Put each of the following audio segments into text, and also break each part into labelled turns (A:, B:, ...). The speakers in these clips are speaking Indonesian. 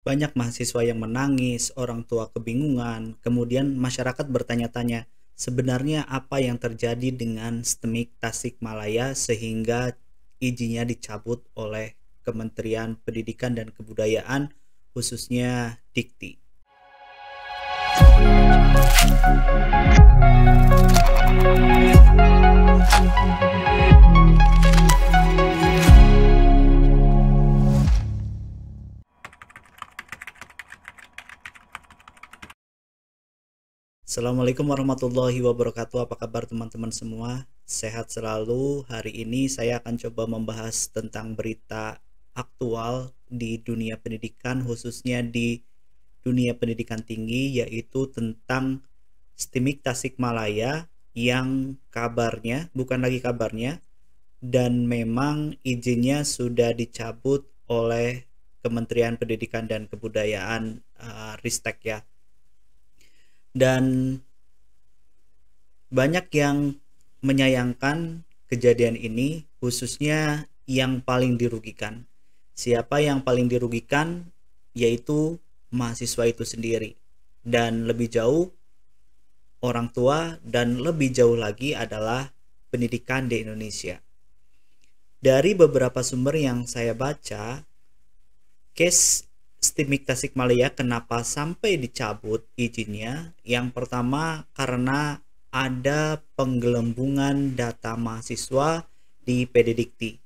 A: Banyak mahasiswa yang menangis, orang tua kebingungan, kemudian masyarakat bertanya-tanya, sebenarnya apa yang terjadi dengan STEMIK malaya sehingga izinnya dicabut oleh Kementerian Pendidikan dan Kebudayaan khususnya Dikti. Assalamualaikum warahmatullahi wabarakatuh. Apa kabar teman-teman semua? Sehat selalu. Hari ini saya akan coba membahas tentang berita aktual di dunia pendidikan khususnya di dunia pendidikan tinggi yaitu tentang Stimik Tasikmalaya yang kabarnya bukan lagi kabarnya dan memang izinnya sudah dicabut oleh Kementerian Pendidikan dan Kebudayaan uh, Ristek ya dan banyak yang menyayangkan kejadian ini khususnya yang paling dirugikan siapa yang paling dirugikan yaitu mahasiswa itu sendiri dan lebih jauh orang tua dan lebih jauh lagi adalah pendidikan di Indonesia dari beberapa sumber yang saya baca case Stimik Tasikmalaya kenapa sampai dicabut izinnya? Yang pertama karena ada penggelembungan data mahasiswa di Pedidikti.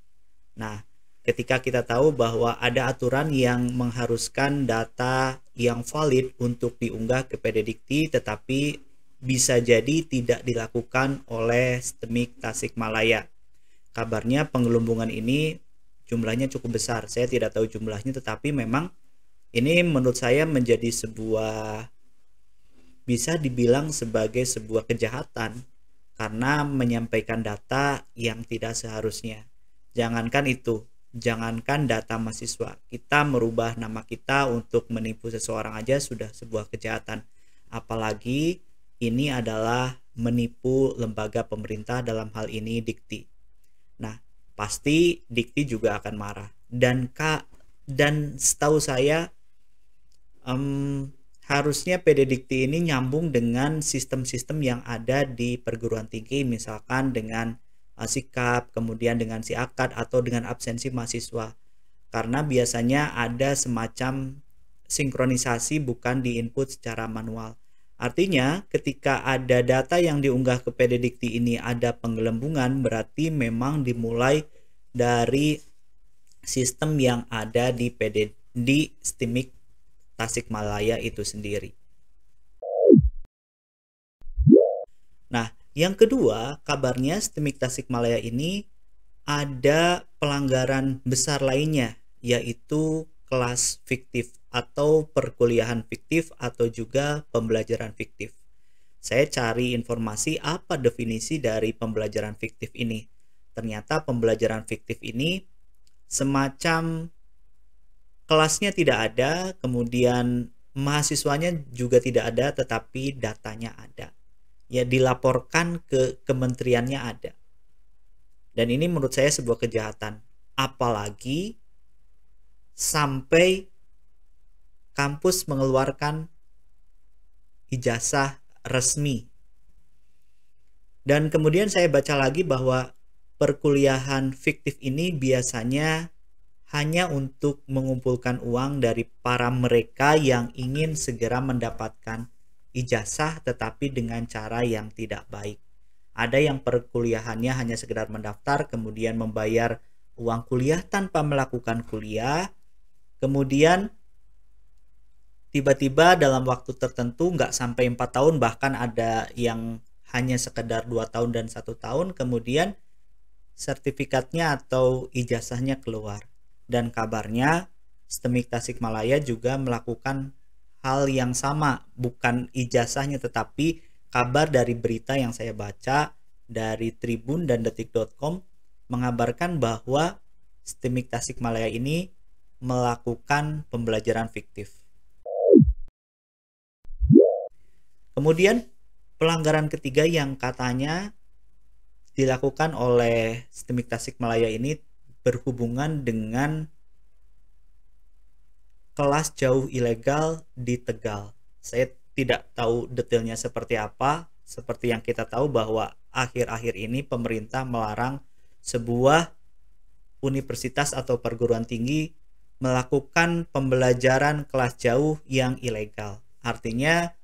A: Nah, ketika kita tahu bahwa ada aturan yang mengharuskan data yang valid untuk diunggah ke Pedidikti, tetapi bisa jadi tidak dilakukan oleh Stemik Tasikmalaya. Kabarnya penggelembungan ini jumlahnya cukup besar. Saya tidak tahu jumlahnya tetapi memang ini menurut saya menjadi sebuah bisa dibilang sebagai sebuah kejahatan karena menyampaikan data yang tidak seharusnya. Jangankan itu, jangankan data mahasiswa, kita merubah nama kita untuk menipu seseorang aja sudah sebuah kejahatan. Apalagi ini adalah menipu lembaga pemerintah dalam hal ini Dikti. Nah, pasti Dikti juga akan marah. Dan Kak dan setahu saya um, harusnya pededikti ini nyambung dengan sistem-sistem yang ada di perguruan tinggi misalkan dengan uh, sikap kemudian dengan si akad atau dengan absensi mahasiswa karena biasanya ada semacam sinkronisasi bukan di input secara manual artinya ketika ada data yang diunggah ke pededikti ini ada penggelembungan berarti memang dimulai dari sistem yang ada di PD di STIMIC Tasikmalaya itu sendiri. Nah, yang kedua, kabarnya Stemik Tasikmalaya ini ada pelanggaran besar lainnya, yaitu kelas fiktif atau perkuliahan fiktif atau juga pembelajaran fiktif. Saya cari informasi apa definisi dari pembelajaran fiktif ini. Ternyata pembelajaran fiktif ini semacam kelasnya tidak ada, kemudian mahasiswanya juga tidak ada, tetapi datanya ada. Ya dilaporkan ke kementeriannya ada. Dan ini menurut saya sebuah kejahatan. Apalagi sampai kampus mengeluarkan ijazah resmi. Dan kemudian saya baca lagi bahwa perkuliahan fiktif ini biasanya hanya untuk mengumpulkan uang dari para mereka yang ingin segera mendapatkan ijazah tetapi dengan cara yang tidak baik. Ada yang perkuliahannya hanya sekedar mendaftar kemudian membayar uang kuliah tanpa melakukan kuliah. Kemudian tiba-tiba dalam waktu tertentu nggak sampai empat tahun bahkan ada yang hanya sekedar dua tahun dan satu tahun kemudian sertifikatnya atau ijazahnya keluar dan kabarnya Stemik Tasikmalaya juga melakukan hal yang sama, bukan ijazahnya tetapi kabar dari berita yang saya baca dari Tribun dan detik.com mengabarkan bahwa Stemik Tasikmalaya ini melakukan pembelajaran fiktif. Kemudian pelanggaran ketiga yang katanya dilakukan oleh Stemik Tasikmalaya ini berhubungan dengan kelas jauh ilegal di Tegal. Saya tidak tahu detailnya seperti apa, seperti yang kita tahu bahwa akhir-akhir ini pemerintah melarang sebuah universitas atau perguruan tinggi melakukan pembelajaran kelas jauh yang ilegal. Artinya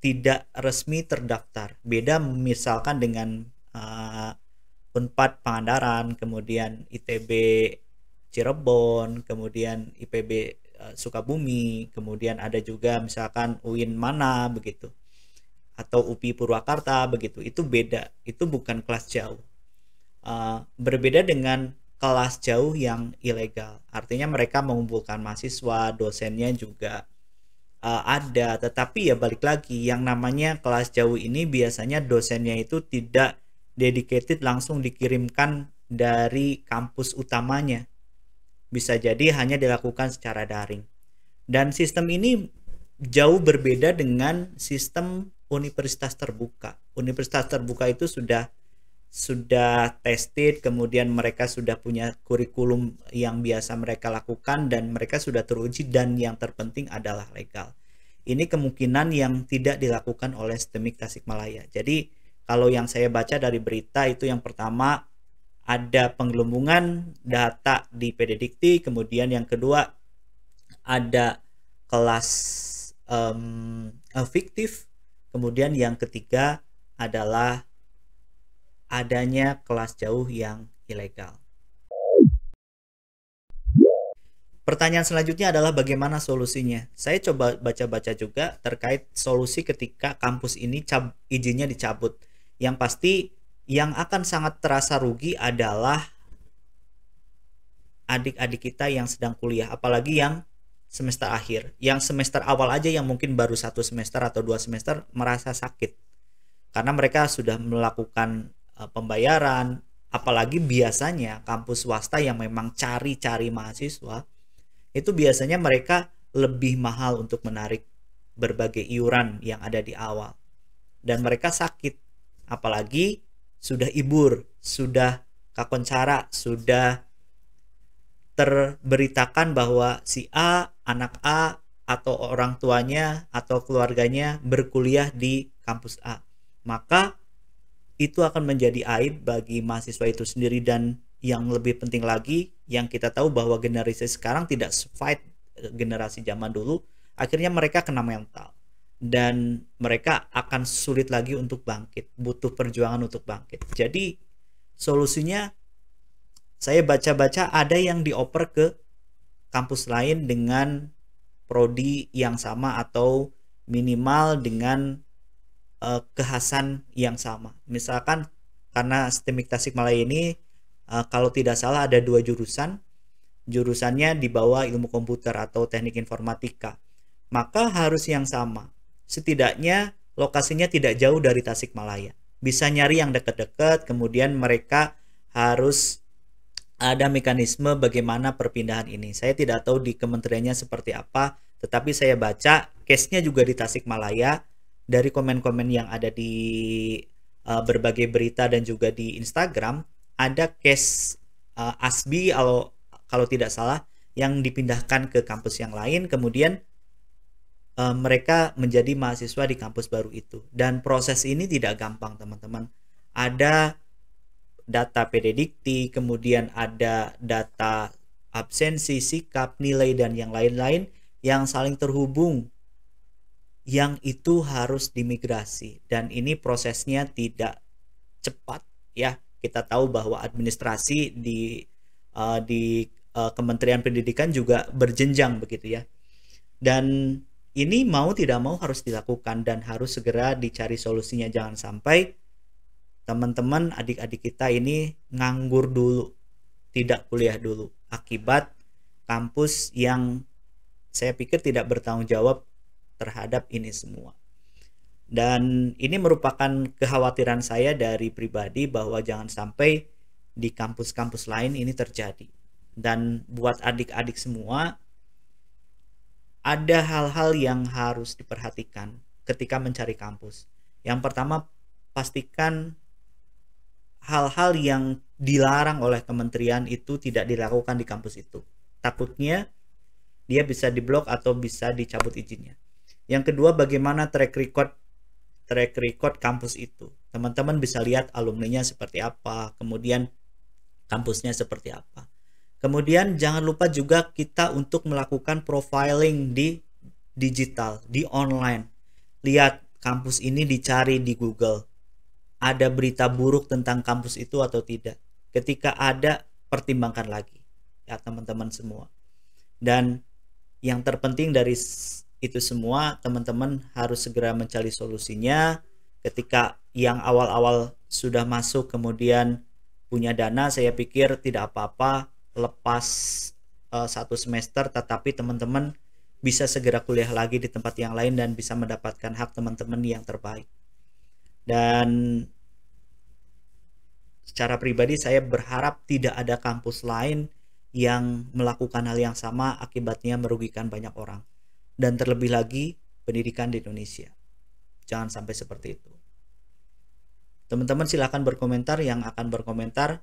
A: tidak resmi terdaftar. Beda misalkan dengan Unpad Pangandaran, kemudian ITB Cirebon, kemudian IPB uh, eh, Sukabumi, kemudian ada juga misalkan UIN mana begitu. Atau UPI Purwakarta begitu. Itu beda, itu bukan kelas jauh. Uh, berbeda dengan kelas jauh yang ilegal. Artinya mereka mengumpulkan mahasiswa, dosennya juga uh, ada, tetapi ya balik lagi yang namanya kelas jauh ini biasanya dosennya itu tidak dedicated langsung dikirimkan dari kampus utamanya. Bisa jadi hanya dilakukan secara daring. Dan sistem ini jauh berbeda dengan sistem universitas terbuka. Universitas terbuka itu sudah sudah tested, kemudian mereka sudah punya kurikulum yang biasa mereka lakukan dan mereka sudah teruji dan yang terpenting adalah legal. Ini kemungkinan yang tidak dilakukan oleh Stemik Tasikmalaya. Jadi kalau yang saya baca dari berita itu yang pertama ada penggelembungan data di Pededikti, kemudian yang kedua ada kelas um, fiktif, kemudian yang ketiga adalah adanya kelas jauh yang ilegal. Pertanyaan selanjutnya adalah bagaimana solusinya? Saya coba baca-baca juga terkait solusi ketika kampus ini izinnya dicabut yang pasti yang akan sangat terasa rugi adalah adik-adik kita yang sedang kuliah apalagi yang semester akhir yang semester awal aja yang mungkin baru satu semester atau dua semester merasa sakit karena mereka sudah melakukan e, pembayaran apalagi biasanya kampus swasta yang memang cari-cari mahasiswa itu biasanya mereka lebih mahal untuk menarik berbagai iuran yang ada di awal dan mereka sakit apalagi sudah ibur, sudah kakoncara, sudah terberitakan bahwa si A, anak A, atau orang tuanya atau keluarganya berkuliah di kampus A. Maka itu akan menjadi aib bagi mahasiswa itu sendiri dan yang lebih penting lagi yang kita tahu bahwa generasi sekarang tidak fight eh, generasi zaman dulu akhirnya mereka kena mental dan mereka akan sulit lagi untuk bangkit, butuh perjuangan untuk bangkit. Jadi solusinya saya baca-baca ada yang dioper ke kampus lain dengan prodi yang sama atau minimal dengan uh, eh, kehasan yang sama. Misalkan karena STEMIK Tasikmalaya ini uh, kalau tidak salah ada dua jurusan, jurusannya di bawah ilmu komputer atau teknik informatika. Maka harus yang sama setidaknya lokasinya tidak jauh dari Tasikmalaya. Bisa nyari yang dekat-dekat, kemudian mereka harus ada mekanisme bagaimana perpindahan ini. Saya tidak tahu di kementeriannya seperti apa, tetapi saya baca case-nya juga di Tasikmalaya dari komen-komen yang ada di uh, berbagai berita dan juga di Instagram ada case uh, eh, Asbi kalau kalau tidak salah yang dipindahkan ke kampus yang lain kemudian e, mereka menjadi mahasiswa di kampus baru itu. Dan proses ini tidak gampang, teman-teman. Ada data pededikti, kemudian ada data absensi, sikap, nilai dan yang lain-lain yang saling terhubung yang itu harus dimigrasi dan ini prosesnya tidak cepat ya. Kita tahu bahwa administrasi di uh, di uh, Kementerian Pendidikan juga berjenjang begitu ya. Dan ini mau tidak mau harus dilakukan dan harus segera dicari solusinya jangan sampai teman-teman adik-adik kita ini nganggur dulu tidak kuliah dulu akibat kampus yang saya pikir tidak bertanggung jawab terhadap ini semua dan ini merupakan kekhawatiran saya dari pribadi bahwa jangan sampai di kampus-kampus lain ini terjadi dan buat adik-adik semua ada hal-hal yang harus diperhatikan ketika mencari kampus. Yang pertama, pastikan hal-hal yang dilarang oleh kementerian itu tidak dilakukan di kampus itu. Takutnya dia bisa diblok atau bisa dicabut izinnya. Yang kedua, bagaimana track record track record kampus itu. Teman-teman bisa lihat alumninya seperti apa, kemudian kampusnya seperti apa. Kemudian jangan lupa juga kita untuk melakukan profiling di digital, di online. Lihat kampus ini dicari di Google. Ada berita buruk tentang kampus itu atau tidak. Ketika ada, pertimbangkan lagi. Ya teman-teman semua. Dan yang terpenting dari itu semua teman-teman harus segera mencari solusinya ketika yang awal-awal sudah masuk kemudian punya dana saya pikir tidak apa-apa lepas uh, satu semester tetapi teman-teman bisa segera kuliah lagi di tempat yang lain dan bisa mendapatkan hak teman-teman yang terbaik. Dan secara pribadi saya berharap tidak ada kampus lain yang melakukan hal yang sama akibatnya merugikan banyak orang. Dan terlebih lagi pendidikan di Indonesia. Jangan sampai seperti itu. Teman-teman silahkan berkomentar yang akan berkomentar